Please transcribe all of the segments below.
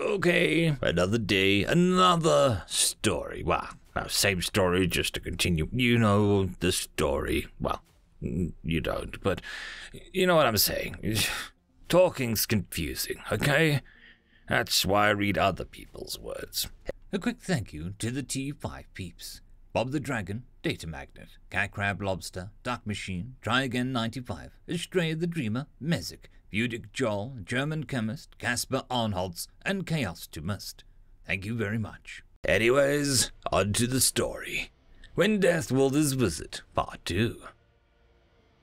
Okay, another day, another story. Well, same story, just to continue. You know the story. Well, you don't, but you know what I'm saying. Talking's confusing, okay? That's why I read other people's words. A quick thank you to the T5 peeps. Bob the Dragon, Data Magnet, Cat Crab Lobster, Dark Machine, Try Again 95, Astray the Dreamer, Mezik, Budik Joel, German chemist, Caspar Arnholz, and Chaos to Must. Thank you very much. Anyways, on to the story. When Death Wilder's Visit, Part 2.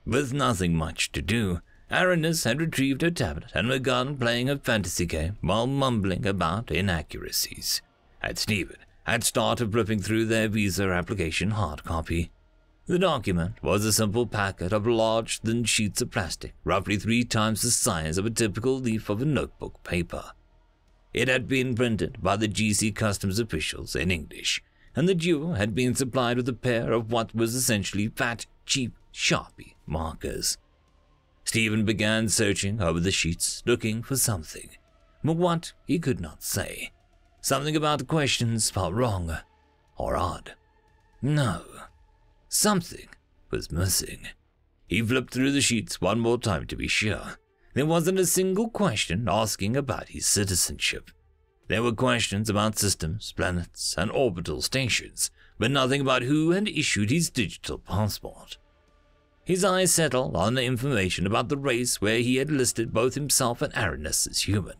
With nothing much to do, Aranis had retrieved her tablet and begun playing a fantasy game while mumbling about inaccuracies. At Stephen, had started flipping through their visa application hard copy the document was a simple packet of large, thin sheets of plastic, roughly three times the size of a typical leaf of a notebook paper. It had been printed by the GC customs officials in English, and the Jew had been supplied with a pair of what was essentially fat, cheap Sharpie markers. Stephen began searching over the sheets, looking for something, but what he could not say. Something about the questions felt wrong or odd. No, Something was missing. He flipped through the sheets one more time to be sure. There wasn't a single question asking about his citizenship. There were questions about systems, planets, and orbital stations, but nothing about who had issued his digital passport. His eyes settled on the information about the race where he had listed both himself and Aranis as human.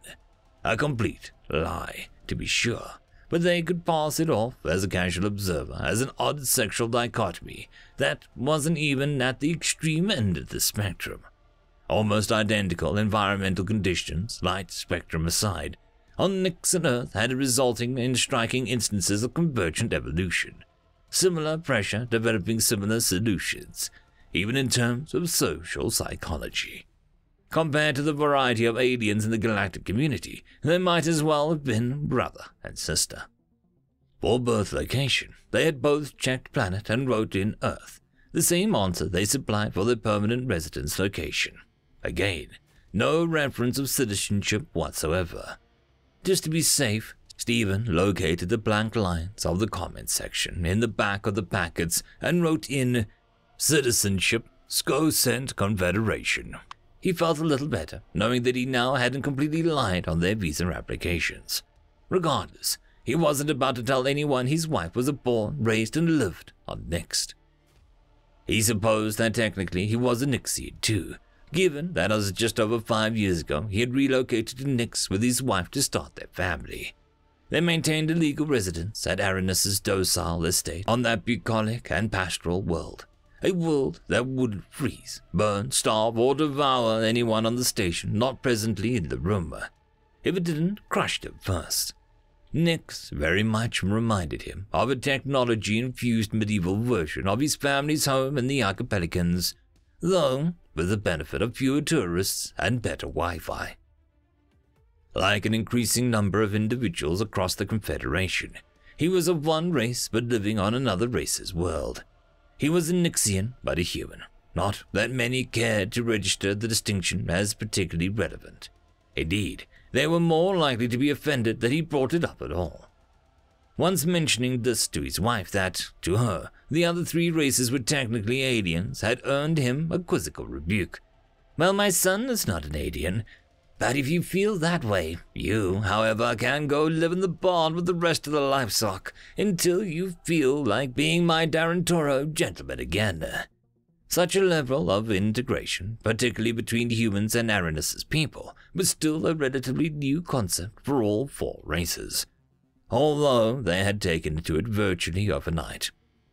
A complete lie, to be sure, but they could pass it off as a casual observer as an odd sexual dichotomy that wasn't even at the extreme end of the spectrum. Almost identical environmental conditions, light spectrum aside, on Nix and Earth had resulting in striking instances of convergent evolution. Similar pressure developing similar solutions, even in terms of social psychology. Compared to the variety of aliens in the galactic community, they might as well have been brother and sister. For birth location, they had both checked planet and wrote in Earth, the same answer they supplied for their permanent residence location. Again, no reference of citizenship whatsoever. Just to be safe, Stephen located the blank lines of the comment section in the back of the packets and wrote in Citizenship SCOSENT Confederation he felt a little better, knowing that he now hadn't completely lied on their visa applications. Regardless, he wasn't about to tell anyone his wife was born, raised, and lived on Next. He supposed that technically he was a Nixie too, given that as just over five years ago he had relocated to Nix with his wife to start their family. They maintained a legal residence at Aranus's docile estate on that bucolic and pastoral world, a world that would freeze, burn, starve, or devour anyone on the station not presently in the room. If it didn't, crush them first. Nix very much reminded him of a technology-infused medieval version of his family's home in the archipelagos, though with the benefit of fewer tourists and better Wi-Fi. Like an increasing number of individuals across the Confederation, he was of one race but living on another race's world. He was a Nixian, but a human. Not that many cared to register the distinction as particularly relevant. Indeed, they were more likely to be offended that he brought it up at all. Once mentioning this to his wife that, to her, the other three races were technically aliens had earned him a quizzical rebuke. Well, my son is not an alien, but if you feel that way, you, however, can go live in the barn with the rest of the livestock until you feel like being my Darren Toro gentleman again. Such a level of integration, particularly between humans and Aranus's people, was still a relatively new concept for all four races, although they had taken to it virtually overnight.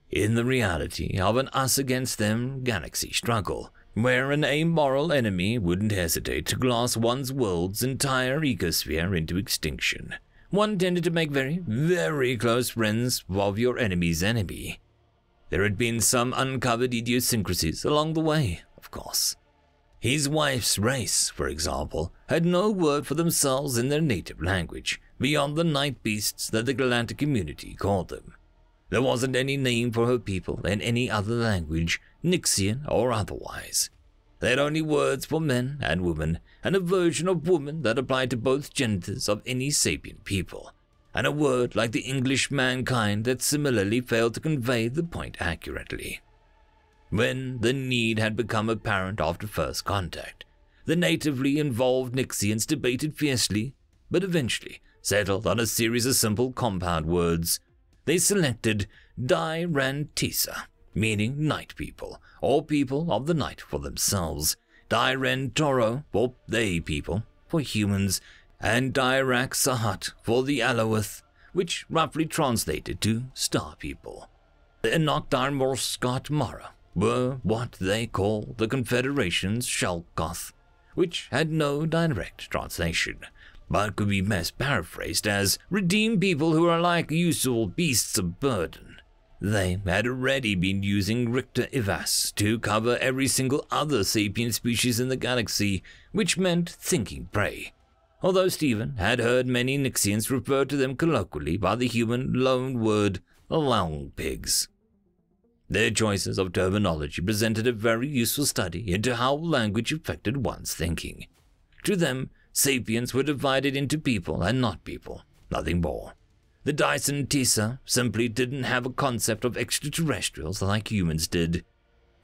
In the reality of an us against them galaxy struggle, where an amoral enemy wouldn't hesitate to glass one's world's entire ecosphere into extinction. One tended to make very, very close friends of your enemy's enemy. There had been some uncovered idiosyncrasies along the way, of course. His wife's race, for example, had no word for themselves in their native language, beyond the night beasts that the galactic community called them. There wasn't any name for her people in any other language, Nixian or otherwise. had only words were men and women, and a version of woman that applied to both genders of any sapient people, and a word like the English mankind that similarly failed to convey the point accurately. When the need had become apparent after first contact, the natively involved Nixians debated fiercely, but eventually settled on a series of simple compound words. They selected Dirantisa, meaning night people, or people of the night for themselves, Diren Toro, or they people, for humans, and Dirak Sahat for the Aloeth, which roughly translated to Star People. The Enoctar Scott Mara were what they call the Confederation's Shalkoth, which had no direct translation, but could be best paraphrased as redeem people who are like useful beasts of burden. They had already been using Richter Ivas to cover every single other sapient species in the galaxy, which meant thinking prey. Although Stephen had heard many Nixians refer to them colloquially by the human loan word long pigs. Their choices of terminology presented a very useful study into how language affected one's thinking. To them, sapiens were divided into people and not people, nothing more. The Dyson Tisa simply didn't have a concept of extraterrestrials like humans did.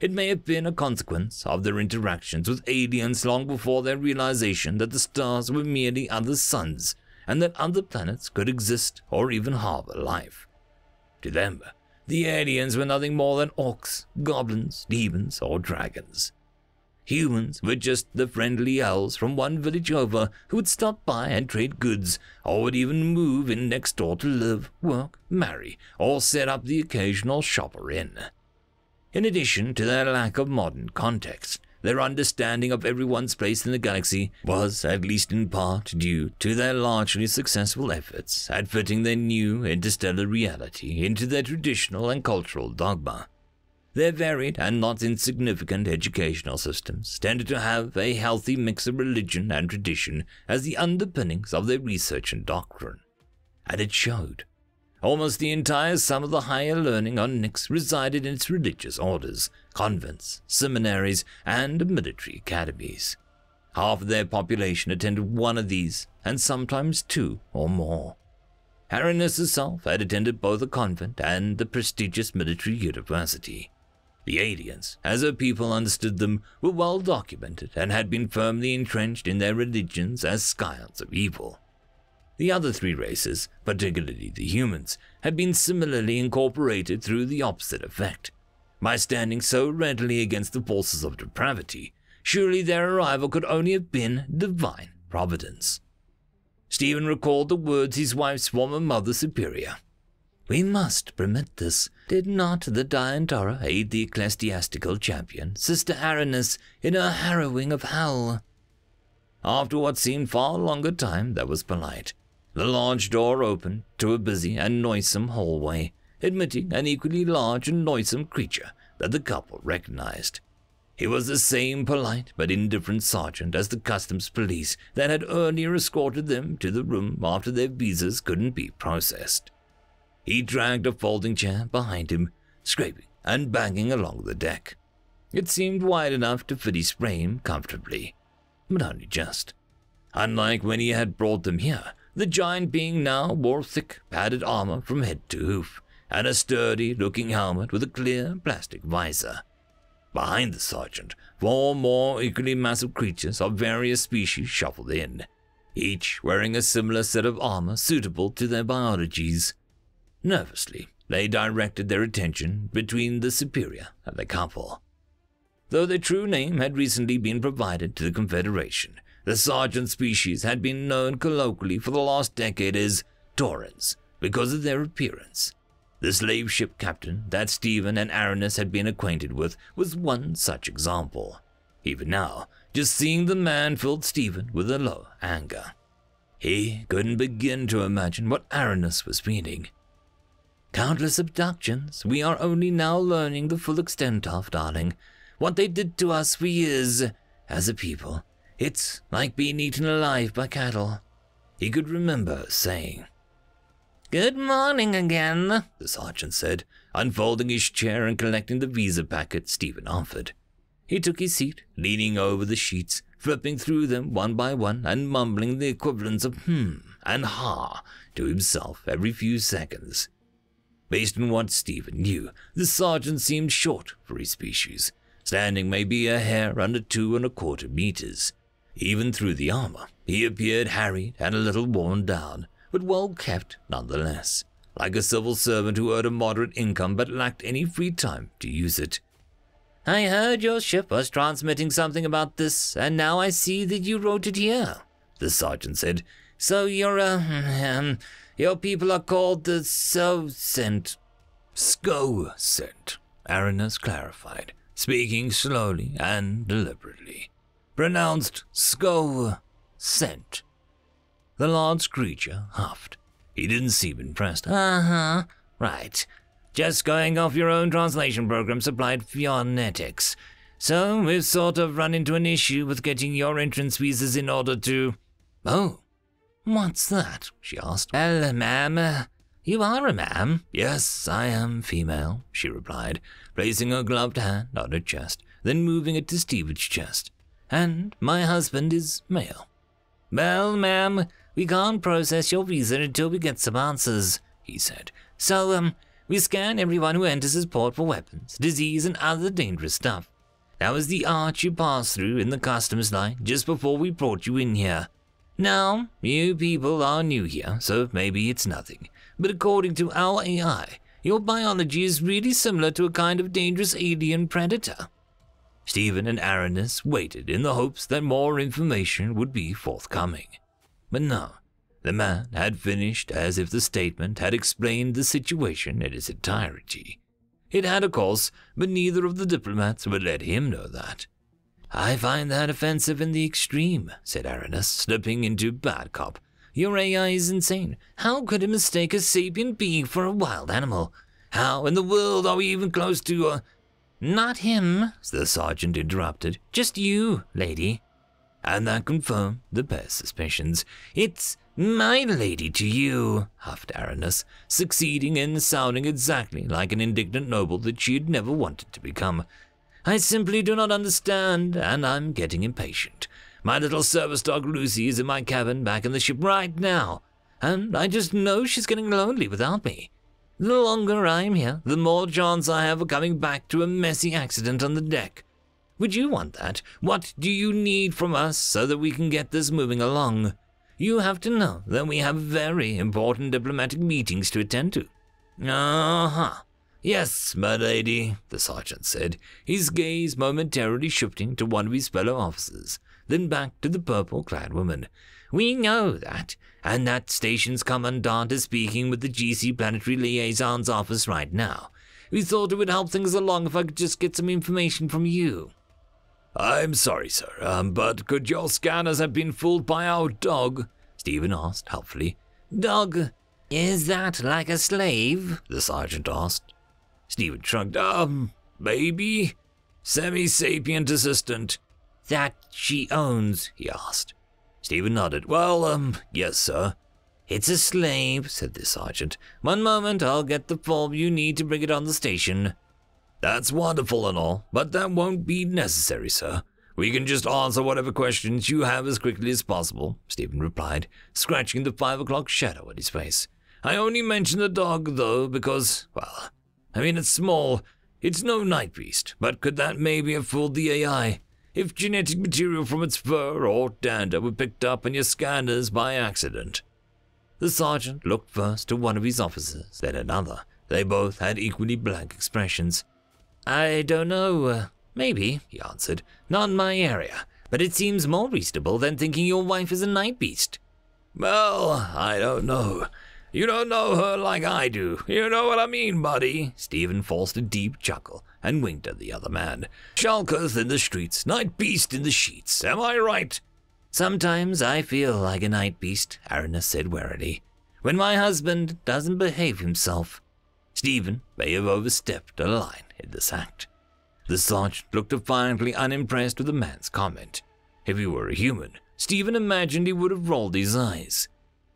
It may have been a consequence of their interactions with aliens long before their realization that the stars were merely other suns and that other planets could exist or even harbor life. To them, the aliens were nothing more than orcs, goblins, demons, or dragons. Humans were just the friendly owls from one village over who would stop by and trade goods, or would even move in next door to live, work, marry, or set up the occasional shopper in. In addition to their lack of modern context, their understanding of everyone's place in the galaxy was, at least in part, due to their largely successful efforts at fitting their new interstellar reality into their traditional and cultural dogma. Their varied and not insignificant educational systems tended to have a healthy mix of religion and tradition as the underpinnings of their research and doctrine. And it showed. Almost the entire sum of the higher learning on Nix resided in its religious orders, convents, seminaries, and military academies. Half of their population attended one of these, and sometimes two or more. Harinus herself had attended both a convent and the prestigious military university. The aliens, as her people understood them, were well documented and had been firmly entrenched in their religions as scions of evil. The other three races, particularly the humans, had been similarly incorporated through the opposite effect. By standing so readily against the forces of depravity, surely their arrival could only have been divine providence. Stephen recalled the words his wife's former mother superior we must permit this. Did not the Diantara aid the ecclesiastical champion, Sister Aranis, in her harrowing of hell? After what seemed far longer time, that was polite. The large door opened to a busy and noisome hallway, admitting an equally large and noisome creature that the couple recognized. He was the same polite but indifferent sergeant as the customs police that had earlier escorted them to the room after their visas couldn't be processed. He dragged a folding chair behind him, scraping and banging along the deck. It seemed wide enough to fit his frame comfortably, but only just. Unlike when he had brought them here, the giant being now wore thick, padded armor from head to hoof, and a sturdy looking helmet with a clear plastic visor. Behind the sergeant, four more equally massive creatures of various species shuffled in, each wearing a similar set of armor suitable to their biologies. Nervously, they directed their attention between the superior and the couple. Though their true name had recently been provided to the Confederation, the sergeant species had been known colloquially for the last decade as Torrens because of their appearance. The slave ship captain that Stephen and Aranis had been acquainted with was one such example. Even now, just seeing the man filled Stephen with a low anger. He couldn't begin to imagine what Aranis was feeling. Countless abductions we are only now learning the full extent of, darling. What they did to us for years, as a people. It's like being eaten alive by cattle. He could remember saying. Good morning again, the sergeant said, unfolding his chair and collecting the visa packet Stephen offered. He took his seat, leaning over the sheets, flipping through them one by one and mumbling the equivalents of hmm and ha to himself every few seconds. Based on what Stephen knew, the sergeant seemed short for his species, standing maybe a hair under two and a quarter meters. Even through the armor, he appeared harried and a little worn down, but well kept nonetheless, like a civil servant who earned a moderate income but lacked any free time to use it. I heard your ship was transmitting something about this, and now I see that you wrote it here, the sergeant said. So you're, uh, um, your people are called the Sko-Sent, Aranus clarified, speaking slowly and deliberately. Pronounced Sko-Sent. The large creature huffed. He didn't seem impressed. Uh-huh, right. Just going off your own translation program supplied phonetics. So we've sort of run into an issue with getting your entrance visas in order to... Oh, What's that? she asked. Well, ma'am. Uh, you are a ma'am? Yes, I am female, she replied, placing her gloved hand on her chest, then moving it to Stephen's chest. And my husband is male. Well, ma'am, we can't process your visa until we get some answers, he said. So, um, we scan everyone who enters this port for weapons, disease, and other dangerous stuff. That was the arch you passed through in the customs line just before we brought you in here. Now, you people are new here, so maybe it's nothing. But according to our AI, your biology is really similar to a kind of dangerous alien predator. Stephen and Aranis waited in the hopes that more information would be forthcoming. But no, the man had finished as if the statement had explained the situation in its entirety. It had, of course, but neither of the diplomats would let him know that. I find that offensive in the extreme, said Aranus, slipping into bad cop. Your AI is insane. How could it mistake a sapient being for a wild animal? How in the world are we even close to a... Uh, Not him, the sergeant interrupted. Just you, lady. And that confirmed the best suspicions. It's my lady to you, huffed Aranus, succeeding in sounding exactly like an indignant noble that she had never wanted to become. I simply do not understand, and I'm getting impatient. My little service dog Lucy is in my cabin back in the ship right now, and I just know she's getting lonely without me. The longer I am here, the more chance I have of coming back to a messy accident on the deck. Would you want that? What do you need from us so that we can get this moving along? You have to know that we have very important diplomatic meetings to attend to. Uh huh. Yes, my lady, the sergeant said, his gaze momentarily shifting to one of his fellow officers, then back to the purple clad woman. We know that, and that station's commandant is speaking with the GC Planetary Liaison's office right now. We thought it would help things along if I could just get some information from you. I'm sorry, sir, um, but could your scanners have been fooled by our dog? Stephen asked helpfully. Dog? Is that like a slave? The sergeant asked. Stephen shrugged. Um, maybe? Semi sapient assistant. That she owns, he asked. Stephen nodded. Well, um, yes, sir. It's a slave, said the sergeant. One moment, I'll get the form you need to bring it on the station. That's wonderful and all, but that won't be necessary, sir. We can just answer whatever questions you have as quickly as possible, Stephen replied, scratching the five o'clock shadow at his face. I only mention the dog, though, because, well, I mean, it's small. It's no night beast, but could that maybe have fooled the AI? If genetic material from its fur or dander were picked up in your scanners by accident. The sergeant looked first to one of his officers, then another. They both had equally blank expressions. I don't know. Uh, maybe, he answered. Not in my area, but it seems more reasonable than thinking your wife is a night beast. Well, I don't know. You don't know her like I do. You know what I mean, buddy? Stephen forced a deep chuckle and winked at the other man. Shalkers in the streets, night beast in the sheets. Am I right? Sometimes I feel like a night beast, Arina said warily. When my husband doesn't behave himself. Stephen may have overstepped a line in this act. The sergeant looked defiantly unimpressed with the man's comment. If he were a human, Stephen imagined he would have rolled his eyes.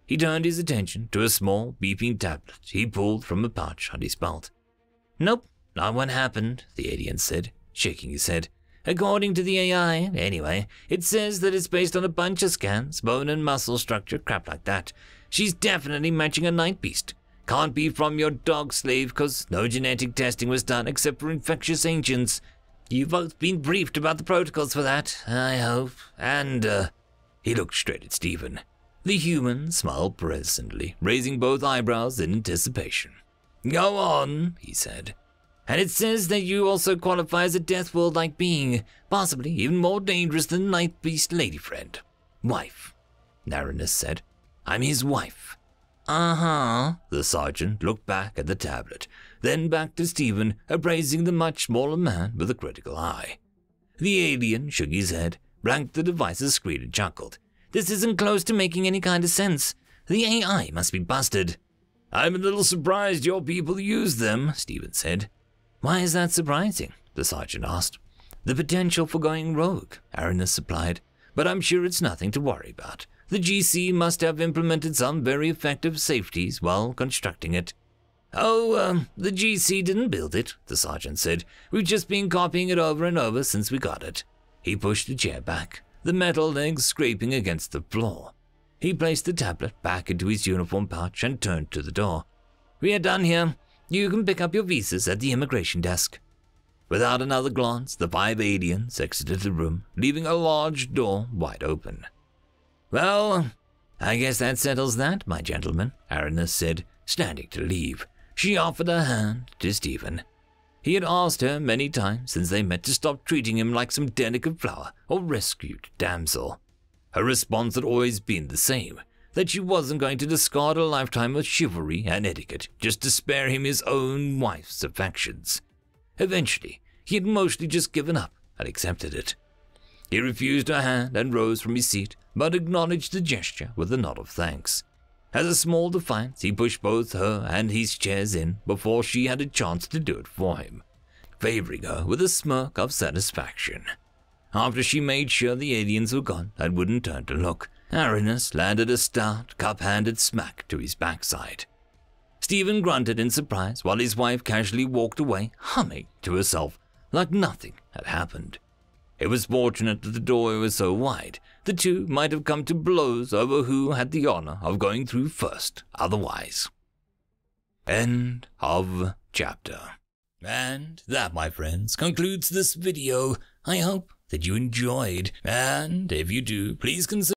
He turned his attention to a small beeping tablet he pulled from a pouch on his belt. Nope, not what happened, the alien said, shaking his head. According to the AI, anyway, it says that it's based on a bunch of scans, bone and muscle structure, crap like that. She's definitely matching a night beast. Can't be from your dog slave, cause no genetic testing was done except for infectious agents. You've both been briefed about the protocols for that, I hope. And, uh, he looked straight at Stephen. The human smiled presently, raising both eyebrows in anticipation. Go on, he said. And it says that you also qualify as a death world like being, possibly even more dangerous than Night Beast lady friend. Wife, Narinus said. I'm his wife. Uh huh. The sergeant looked back at the tablet, then back to Stephen, appraising the much smaller man with a critical eye. The alien shook his head, blanked the device's screen, and chuckled. This isn't close to making any kind of sense. The AI must be busted. I'm a little surprised your people use them, Stephen said. Why is that surprising? the sergeant asked. The potential for going rogue, Aranis supplied, but I'm sure it's nothing to worry about. The GC must have implemented some very effective safeties while constructing it. Oh, um, the GC didn't build it, the sergeant said. We've just been copying it over and over since we got it. He pushed the chair back the metal legs scraping against the floor. He placed the tablet back into his uniform pouch and turned to the door. We are done here. You can pick up your visas at the immigration desk. Without another glance, the five aliens exited the room, leaving a large door wide open. Well, I guess that settles that, my gentlemen, Arina said, standing to leave. She offered her hand to Stephen. He had asked her many times since they met to stop treating him like some delicate flower or rescued damsel. Her response had always been the same that she wasn't going to discard a lifetime of chivalry and etiquette just to spare him his own wife's affections. Eventually, he had mostly just given up and accepted it. He refused her hand and rose from his seat, but acknowledged the gesture with a nod of thanks. As a small defiance, he pushed both her and his chairs in before she had a chance to do it for him, favoring her with a smirk of satisfaction. After she made sure the aliens were gone and wouldn't turn to look, Arinus landed a stout, cup-handed smack to his backside. Stephen grunted in surprise while his wife casually walked away, humming to herself like nothing had happened. It was fortunate that the door was so wide. The two might have come to blows over who had the honor of going through first, otherwise. End of chapter. And that, my friends, concludes this video. I hope that you enjoyed, and if you do, please consider